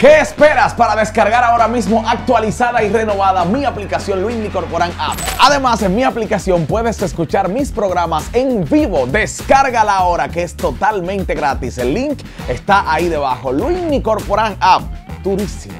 ¿Qué esperas para descargar ahora mismo actualizada y renovada mi aplicación Luis Corporan App? Además, en mi aplicación puedes escuchar mis programas en vivo. Descárgala ahora que es totalmente gratis. El link está ahí debajo. Luis Corporan App. Turísima.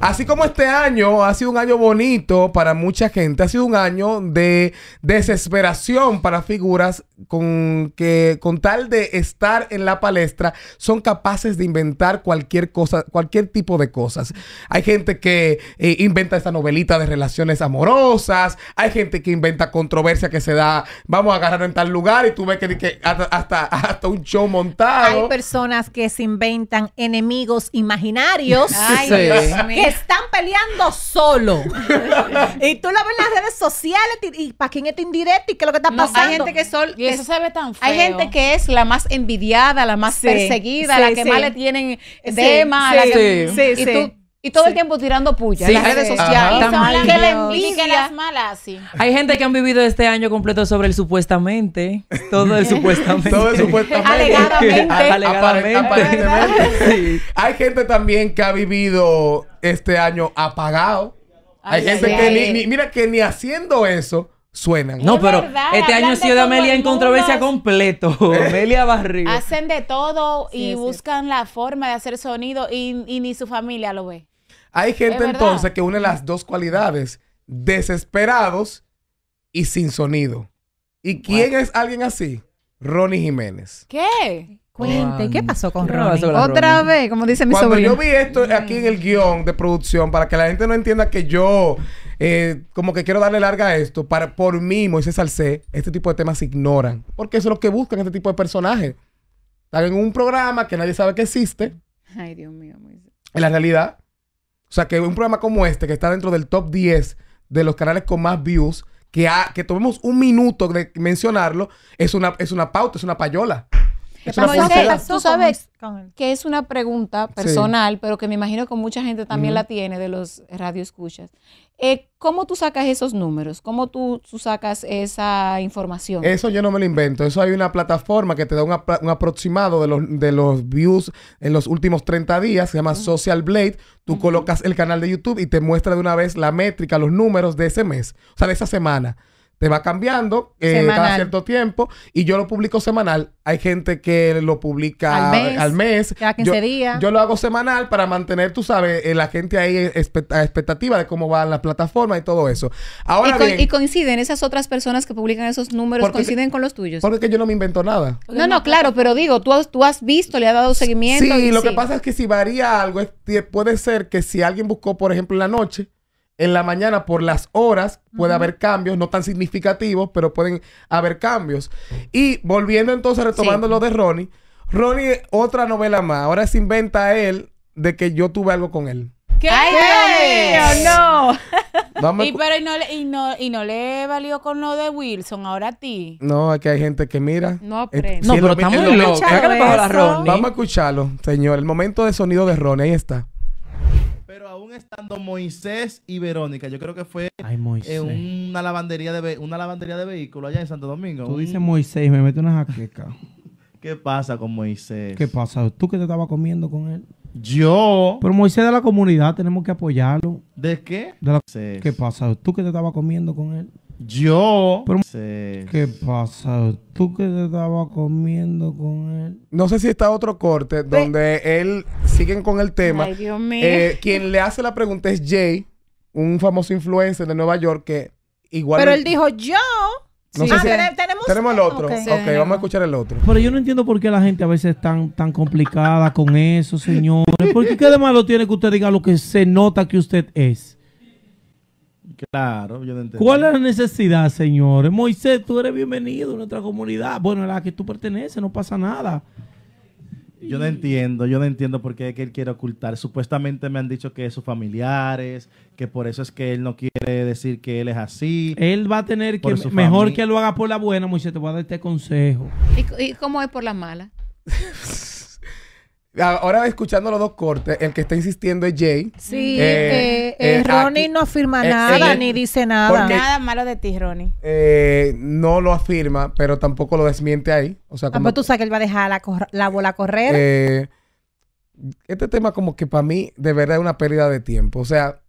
Así como este año ha sido un año bonito para mucha gente, ha sido un año de desesperación para figuras con que con tal de estar en la palestra son capaces de inventar cualquier cosa, cualquier tipo de cosas. Hay gente que eh, inventa esta novelita de relaciones amorosas, hay gente que inventa controversia que se da, vamos a agarrar en tal lugar y tú ves que, hasta, hasta, un show montado. Hay personas que se inventan enemigos imaginarios. Ay, están peleando solo. y tú lo ves en las redes sociales y, para quién es indirecto y qué es lo que está pasando. hay gente que Y eso es, se ve tan feo. Hay gente que es la más envidiada, la más perseguida, la que más le tienen tema. la y todo el tiempo tirando puyas. en las redes sociales. que le las malas, sí. Hay gente que han vivido este año completo sobre el supuestamente. Todo el supuestamente. todo el supuestamente. Alegadamente. Hay gente también que ha vivido este año apagado. hay gente que Ni, mira, que ni haciendo eso suenan. No, pero este año ha sido Amelia en controversia completo. Amelia Barrio. Hacen de todo y buscan la forma de hacer sonido y, ni su familia lo ve. Hay gente entonces que une las dos cualidades, desesperados y sin sonido. ¿Y quién es alguien así? Ronnie Jiménez. ¿Qué? Cuente, ¿qué pasó con Ronnie? Otra vez, como dice mi Cuando sobrino. Yo vi esto aquí en el guión de producción para que la gente no entienda que yo eh, como que quiero darle larga a esto. Para, por mí, Moisés Salcé, este tipo de temas se ignoran. Porque eso es lo que buscan este tipo de personajes. Están en un programa que nadie sabe que existe. Ay, Dios mío, Moisés. En la realidad, o sea, que un programa como este, que está dentro del top 10 de los canales con más views, que, ha, que tomemos un minuto de mencionarlo, es una, es una pauta, es una payola. Es tú sabes que es una pregunta personal, pero que me imagino que mucha gente también la tiene de los radioescuchas. Eh, ¿Cómo tú sacas esos números? ¿Cómo tú, tú, sacas esa información? Eso yo no me lo invento. Eso hay una plataforma que te da un, aproximado de los, de los views en los últimos 30 días. Se llama Social Blade. Tú colocas el canal de YouTube y te muestra de una vez la métrica, los números de ese mes. O sea, de esa semana te va cambiando eh, cada cierto tiempo y yo lo publico semanal. Hay gente que lo publica al mes, yo, días. Yo lo hago semanal para mantener, tú sabes, eh, la gente ahí a expectativa de cómo va la plataforma y todo eso. Ahora y, y, coinciden esas otras personas que publican esos números, coinciden con los tuyos. Porque yo no me invento nada. No, no, claro, pero digo, tú has, tú has visto, le has dado seguimiento. Sí, y lo que pasa es que si varía algo, puede ser que si alguien buscó, por ejemplo, en la noche, en la mañana por las horas puede haber cambios, no tan significativos, pero pueden haber cambios. Y volviendo entonces, retomando lo de Ronnie, Ronnie, otra novela más. Ahora se inventa él de que yo tuve algo con él. ¡Ay, no! y, pero, y, no, y, no, le valió con lo de Wilson, ahora a ti. No, aquí hay gente que mira. No, eh, aprende. no, pero estamos Vamos a escucharlo, señor. El momento de sonido de Ronnie, ahí está estando Moisés y Verónica, yo creo que fue en eh, una lavandería de una lavandería de vehículos allá en Santo Domingo. Tú dices Moisés y me mete una jaqueca. ¿Qué pasa con Moisés? ¿Qué pasa? ¿Tú que te estaba comiendo con él? Yo. Pero Moisés de la comunidad, tenemos que apoyarlo. ¿De qué? ¿Qué pasa? ¿Tú que te estaba comiendo con él? Yo. ¿Qué pasa? ¿Tú qué te estabas comiendo con él? No sé si está otro corte donde él. Siguen con el tema. Ay, Dios mío. Eh, quien le hace la pregunta es Jay, un famoso influencer de Nueva York que igual. Pero él dijo yo. No sé ah, tenemos, el otro. ok, vamos a escuchar el otro. Pero yo no entiendo por qué la gente a veces es tan, tan complicada con eso, señores. Porque qué de malo tiene que usted diga lo que se nota que usted es. Claro, yo no entiendo. ¿Cuál es la necesidad, señores? Moisés, tú eres bienvenido a nuestra comunidad. Bueno, a la que tú perteneces, no pasa nada. Yo no entiendo, yo no entiendo por qué es que él quiere ocultar. Supuestamente me han dicho que es sus familiares, que por eso es que él no quiere decir que él es así. Él va a tener que, mejor que lo haga por la buena, Moisés, te voy a dar este consejo. ¿Y, y cómo es por la mala? Ahora escuchando los dos cortes, el que está insistiendo es Jay. Sí, eh, eh, eh, Ronnie no afirma nada ni dice nada. Nada malo de ti, Ronnie. no lo afirma, pero tampoco lo desmiente ahí. O sea, ah, pues tú sabes que él va a dejar la, la bola correr. este tema como que para mí de verdad es una pérdida de tiempo. O sea,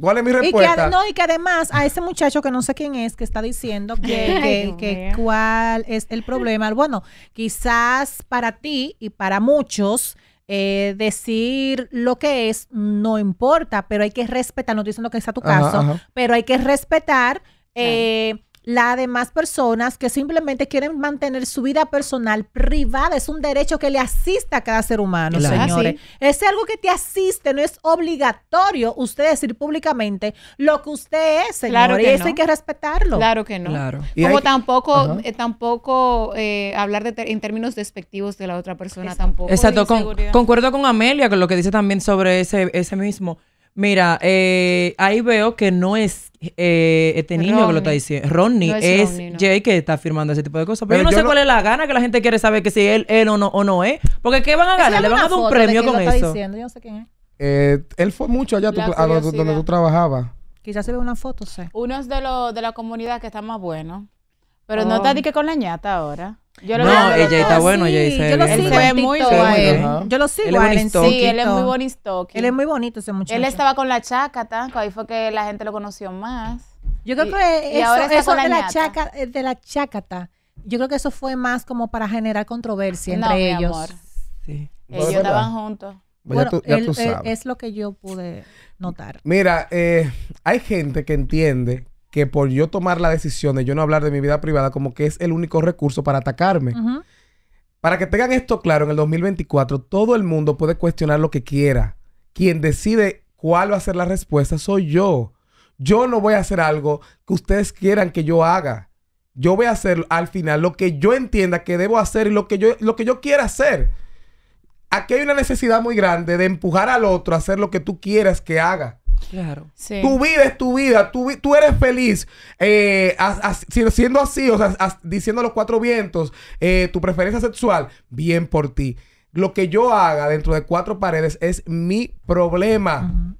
¿Cuál es mi respuesta? Y que, no, y que además a ese muchacho que no sé quién es, que está diciendo que, cuál es el problema. Bueno, quizás para ti y para muchos, eh, decir lo que es no importa, pero hay que respetar, no estoy diciendo que está tu caso, pero hay que respetar eh, la demás personas que simplemente quieren mantener su vida personal privada. Es un derecho que le asista a cada ser humano, ah, señores. Es algo que te asiste, no es obligatorio usted decir públicamente lo que usted es, señores. Claro y eso hay que respetarlo. Claro que no. Claro. Como tampoco, eh, tampoco eh, hablar de en términos despectivos de la otra persona tampoco. Exacto, con, concuerdo con Amelia con lo que dice también sobre ese, ese mismo. Mira, eh, ahí veo que no es eh, este niño que lo está diciendo. Ronnie, es, Jay que está firmando ese tipo de cosas. Pero, yo no sé cuál es la gana que la gente quiere saber que si él, él o no o no es. Porque ¿qué van a ganar? Le van a dar un premio con está eso. Diciendo? Yo no sé quién es. Eh, él fue mucho allá a donde tú trabajabas. Quizás se ve una foto, sé. Uno es de, los de la comunidad que está más bueno. Pero no oh. te di con la ñata ahora. Yo lo no, ella está bueno, ella dice. Yo lo sigo se ve muy bueno. Yo lo sigo él. Sí, él es muy bonito. Él es muy bonito ese muchacho. Él estaba con la chácata. ahí fue que la gente lo conoció más. Yo creo que eso, de, la chaca, eh, de la chácata. yo creo que eso fue más como para generar controversia entre ellos. Sí. Ellos estaban juntos. Bueno, él, eh, es lo que yo pude notar. Mira, eh, hay gente que entiende que por yo tomar la decisión de yo no hablar de mi vida privada, como que es el único recurso para atacarme. Para que tengan esto claro, en el 2024 todo el mundo puede cuestionar lo que quiera. Quien decide cuál va a ser la respuesta soy yo. Yo no voy a hacer algo que ustedes quieran que yo haga. Yo voy a hacer al final lo que yo entienda que debo hacer y lo que yo, lo que yo quiera hacer. Aquí hay una necesidad muy grande de empujar al otro a hacer lo que tú quieras que haga. Claro. Sí. Tú vives tu vida, tú, tú eres feliz. Eh, siendo así, o sea, diciendo los cuatro vientos eh, tu preferencia sexual, bien por ti. Lo que yo haga dentro de cuatro paredes es mi problema.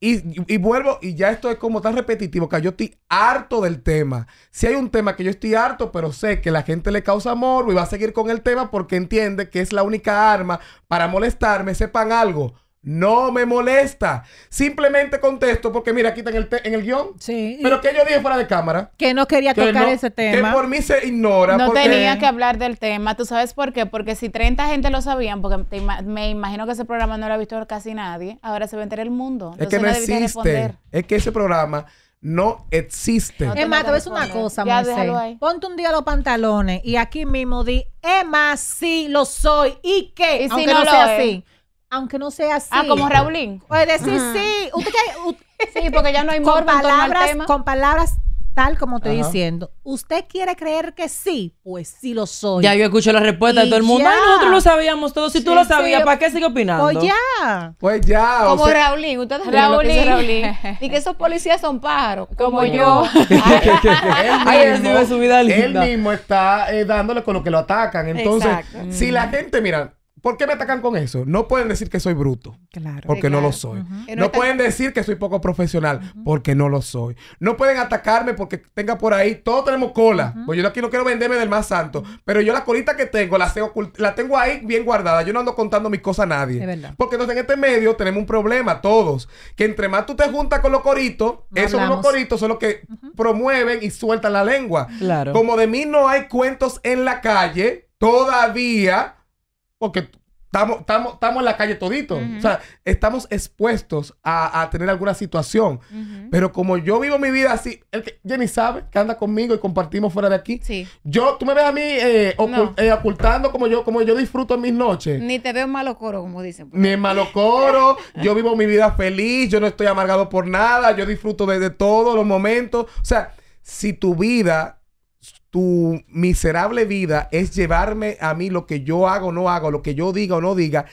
Y, vuelvo, y ya esto es como tan repetitivo, que yo estoy harto del tema. Si hay un tema que yo estoy harto, pero sé que la gente le causa amor y va a seguir con el tema porque entiende que es la única arma para molestarme, sepan algo. No me molesta. Simplemente contesto porque mira, aquí está en el, en el guión. Sí. Pero que yo dije fuera de cámara. Que no quería tocar ese tema. Que por mí se ignora. No tenía que hablar del tema. ¿Tú sabes por qué? Porque si 30 gente lo sabían, porque me imagino que ese programa no lo ha visto casi nadie, ahora se va a enterar el mundo. es que no existe. Es que ese programa no existe. es más, te ves una cosa, ya, ahí. Ponte un día los pantalones y aquí mismo di, Emma, sí, lo soy. ¿Y qué? si Aunque no, lo sea así aunque no sea así. Ah, como Raulín. Pues decir sí. sí, porque ya no hay con palabras, tema. con palabras tal como estoy diciendo. ¿Usted quiere creer que sí? Pues sí lo soy. Ya yo escucho la respuesta de todo el mundo. nosotros lo sabíamos todo. Si tú lo sabías, ¿para qué sigue opinando? Pues ya. Pues ya. Como Raulín. Raulín. y que esos policías son pájaros. Como, yo. él, mismo, está eh, dándole con lo que lo atacan. Entonces, si la gente, mira, ¿Por qué me atacan con eso? No pueden decir que soy bruto. Claro. Porque no lo soy. No pueden decir que soy poco profesional. Porque no lo soy. No pueden atacarme porque tenga por ahí. Todos tenemos cola. Pues yo aquí no quiero venderme del más santo. Pero yo la colita que tengo la, tengo ahí bien guardada. Yo no ando contando mis cosas a nadie. Es verdad. Porque entonces en este medio tenemos un problema todos. Que entre más tú te juntas con los coritos, esos los coritos son los que promueven y sueltan la lengua. Claro. Como de mí no hay cuentos en la calle, todavía porque estamos en la calle todito. O sea, estamos expuestos a, tener alguna situación. Pero como yo vivo mi vida así, Jenny sabe que anda conmigo y compartimos fuera de aquí. Sí. Yo, tú me ves a mí eh, eh, ocultando como yo, como yo disfruto en mis noches. Ni te veo en malo coro, como dicen. Ni en malo coro. yo vivo mi vida feliz. Yo no estoy amargado por nada. Yo disfruto desde de todos los momentos. O sea, si tu vida tu miserable vida es llevarme a mí lo que yo hago o no hago, lo que yo diga o no diga,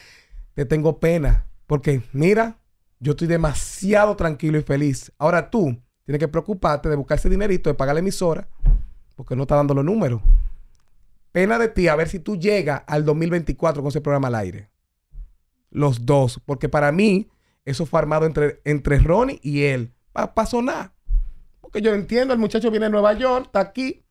te tengo pena. Porque mira, yo estoy demasiado tranquilo y feliz. Ahora tú tienes que preocuparte de buscar ese dinerito, de pagar la emisora, porque no está dando los números. Pena de ti a ver si tú llegas al 2024 con ese programa al aire. Los dos, porque para mí eso fue armado entre, entre Ronnie y él. Pasó nada. Porque yo entiendo, el muchacho viene de Nueva York, está aquí,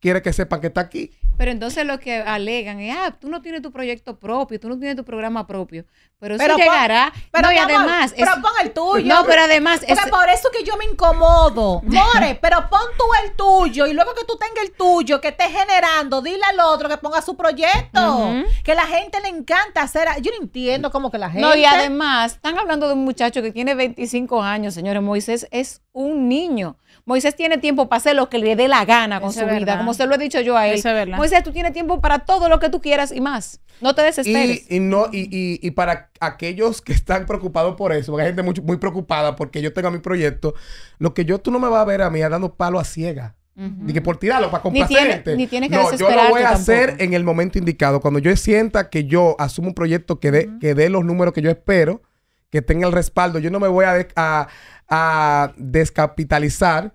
quiere que sepan que está aquí. Pero entonces lo que alegan es, ah, tú no tienes tu proyecto propio, tú no tienes tu programa propio. Pero, eso llegará. Pero no, además... Pero pon el tuyo. No, pero además... Es, por eso que yo me incomodo. More, pero pon tú el tuyo y luego que tú tengas el tuyo, que estés generando, dile al otro que ponga su proyecto. Que la gente le encanta hacer... Yo no entiendo cómo que la gente... No, y además, están hablando de un muchacho que tiene 25 años, señores. Moisés es un niño. Moisés tiene tiempo para hacer lo que le dé la gana con su vida, como se lo he dicho yo a él. Eso Moisés, tú tienes tiempo para todo lo que tú quieras y más. No te desesperes. Y, no, y, para aquellos que están preocupados por eso, porque hay gente muy, muy preocupada porque yo tengo mi proyecto, lo que yo tú no me vas a ver a mí dando palo a ciega. Ni que por tirarlo, para complacerte. Ni, tienes que No, yo lo voy a hacer en el momento indicado. Cuando yo sienta que yo asumo un proyecto que dé, que los números que yo espero, que tenga el respaldo, yo no me voy a, a a descapitalizar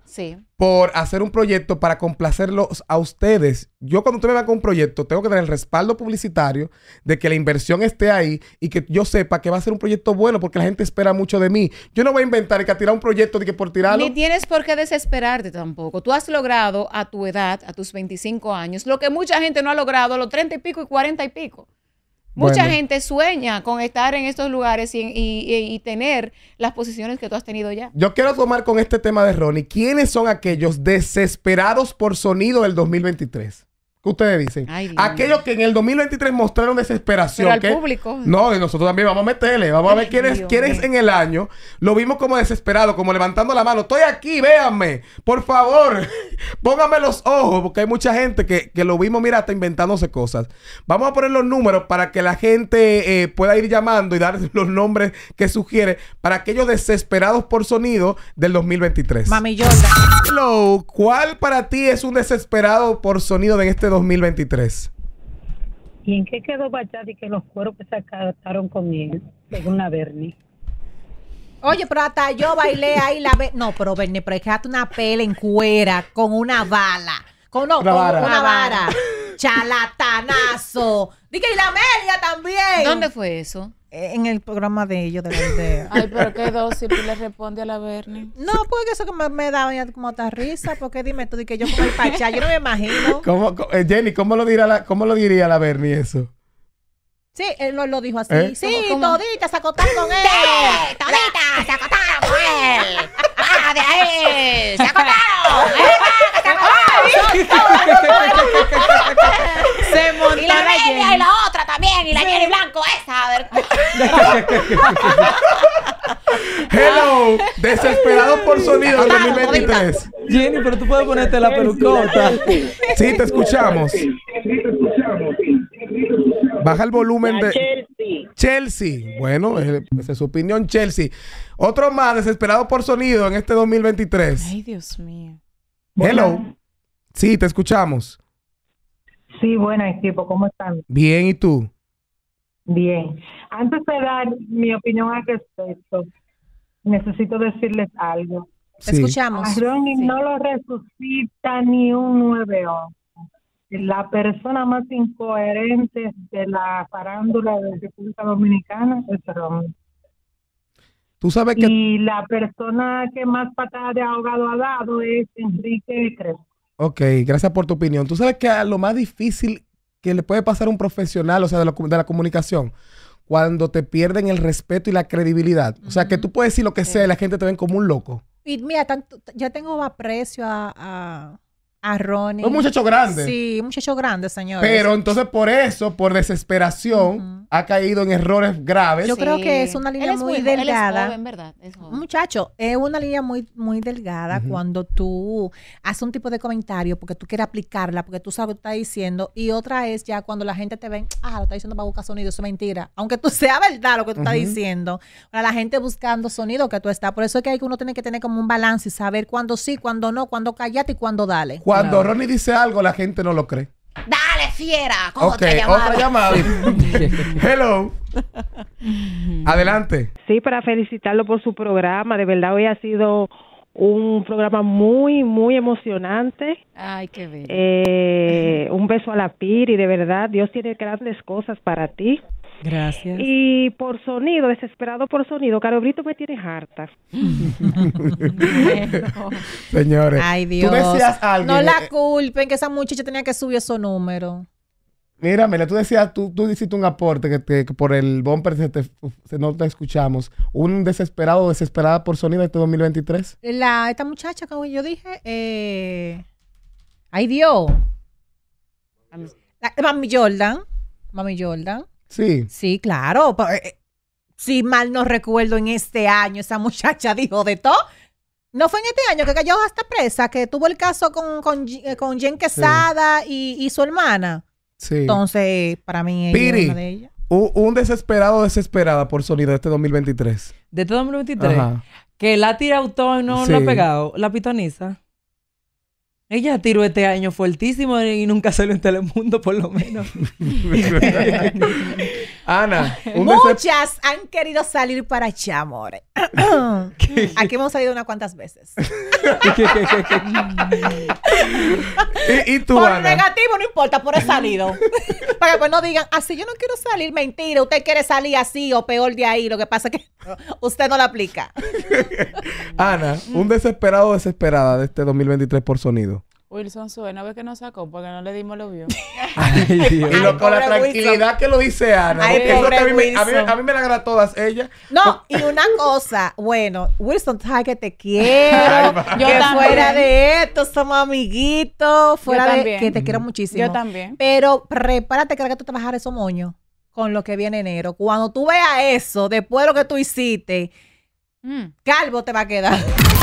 por hacer un proyecto para complacerlos a ustedes. Yo cuando usted me va con un proyecto, tengo que tener el respaldo publicitario de que la inversión esté ahí y que yo sepa que va a ser un proyecto bueno porque la gente espera mucho de mí. Yo no voy a inventar que a tirar un proyecto de que por tirarlo... Ni tienes por qué desesperarte tampoco. Tú has logrado a tu edad, a tus 25 años, lo que mucha gente no ha logrado a los 30 y pico y 40 y pico. Mucha gente sueña con estar en estos lugares y, y, tener las posiciones que tú has tenido ya. Yo quiero tomar con este tema de Ronnie. ¿Quiénes son aquellos desesperados por sonido del 2023? ¿Qué ustedes dicen? Aquello Aquellos que en el 2023 mostraron desesperación. que... público. No, nosotros también vamos a meterle. Vamos a ver quién quiénes en el año lo vimos como desesperado, como levantando la mano. Estoy aquí, véanme. Por favor, pónganme los ojos, porque hay mucha gente que, lo vimos, mira, hasta inventándose cosas. Vamos a poner los números para que la gente eh, pueda ir llamando y dar los nombres que sugiere para aquellos desesperados por sonido del 2023. Mami Yolda. ¿cuál para ti es un desesperado por sonido de este 2023? ¿Y en qué quedó Bachata y que los cueros que se acataron con él, según la Bernie? Oye, pero hasta yo bailé ahí la No, pero Bernie, pero es una pela en cuera con una bala. Con, una, vara. una vara. Chalatanazo. Dije, y la media también. ¿Dónde fue eso? en el programa de ellos de la Ay, pero qué si tú le responde a la Bernie. No, porque eso que me, me da como otra risa, porque dime tú, y que yo con el pachá, yo no me imagino. ¿Cómo, eh, Jenny, ¿cómo lo, dirá ¿cómo lo diría la Bernie eso? Sí, él lo, lo dijo así. ¿Eh? Sí, todita se acotaron con él. todita se acotaron con él. Ah, de ahí! ¡Se acotaron! Se montó Y la media y la otra también. Y la Jenny Blanco, esa. A ver. Hello, desesperado por sonido 2023. Jenny, pero tú puedes ponerte la corta. Sí, te escuchamos. Baja el volumen de Chelsea. Bueno, pues, es su opinión, Chelsea. Otro más desesperado por sonido en este 2023. Ay, Dios mío. Hello. Sí, te escuchamos. Sí, buena equipo, ¿cómo están? Bien, ¿y tú? Bien. Antes de dar mi opinión al respecto, necesito decirles algo. Escuchamos. A no lo resucita ni un o. La persona más incoherente de la farándula de República Dominicana es Ronnie. Tú sabes que... Y la persona que más patada de ahogado ha dado es Enrique Crespo. Ok, gracias por tu opinión. Tú sabes que lo más difícil que le puede pasar a un profesional, o sea, de, la de la comunicación, cuando te pierden el respeto y la credibilidad. O sea, que tú puedes decir lo que sea la gente te ven como un loco. Y mira, tanto, ya tengo aprecio a, a Ronnie. Un muchacho grande. Sí, un muchacho grande, señor. Pero entonces por eso, por desesperación, ha caído en errores graves. Yo creo que es una línea muy delgada. ¿verdad? Muchacho, es una línea muy, muy delgada cuando tú haces un tipo de comentario porque tú quieres aplicarla, porque tú sabes lo que estás diciendo. Y otra es ya cuando la gente te ve, ah, lo está diciendo para buscar sonido, eso es mentira. Aunque tú sea verdad lo que tú estás diciendo. Para la gente buscando sonido que tú estás. Por eso es que, hay que uno tiene que tener como un balance y saber cuándo sí, cuándo no, cuándo callate y cuándo dale. Cuando Ronnie dice algo, la gente no lo cree. Dale, fiera. ok, otra llamada. Hello. Adelante. Sí, para felicitarlo por su programa. De verdad, hoy ha sido un programa muy, muy emocionante. Ay, qué bien. Eh, un beso a la Piri, de verdad. Dios tiene grandes cosas para ti. Gracias. Y por sonido, desesperado por sonido, Caro Brito me tienes harta. Señores. Ay, Dios. no la culpen que esa muchacha tenía que subir su número. Mira, Mela, tú decías, tú, tú hiciste un aporte que, por el bumper se te, no te escuchamos. ¿Un desesperado desesperada por sonido este 2023? La, esta muchacha, como yo dije, eh, ay Dios. Mami Jordan. Mami Jordan. Sí. Sí, claro. Eh, si mal no recuerdo, en este año esa muchacha dijo de todo. No fue en este año que cayó hasta presa, que tuvo el caso con, con, eh, Jen Quesada y, su hermana. Sí. Entonces, para mí, ella una de ellas. Un desesperado desesperada por de este 2023. De este 2023. Que la tira tirado no lo ha pegado. La pitoniza. Ella tiró este año fuertísimo y nunca salió en Telemundo, por lo menos. Ana, muchas han querido salir para allá, Aquí hemos salido unas cuantas veces. ¿Y, por negativo no importa, por he salido. para que pues no digan, así ah, yo no quiero salir, mentira, usted quiere salir así o peor de ahí, lo que pasa es que usted no la aplica. Ana, un mm. desesperado desesperada de este 2023 por sonido. Wilson Suena, ve que no sacó porque no le dimos lo vio. y con la tranquilidad que lo dice Ana. a, mí, me, la agrada todas ellas. No, oh. y una cosa, bueno, Wilson, sabes que te quiero. yo fuera de esto, somos amiguitos. Fuera yo de que te quiero muchísimo. Yo también. Pero prepárate que tú te vas a esos moños con lo que viene enero. Cuando tú veas eso, después de lo que tú hiciste, mm. calvo te va a quedar.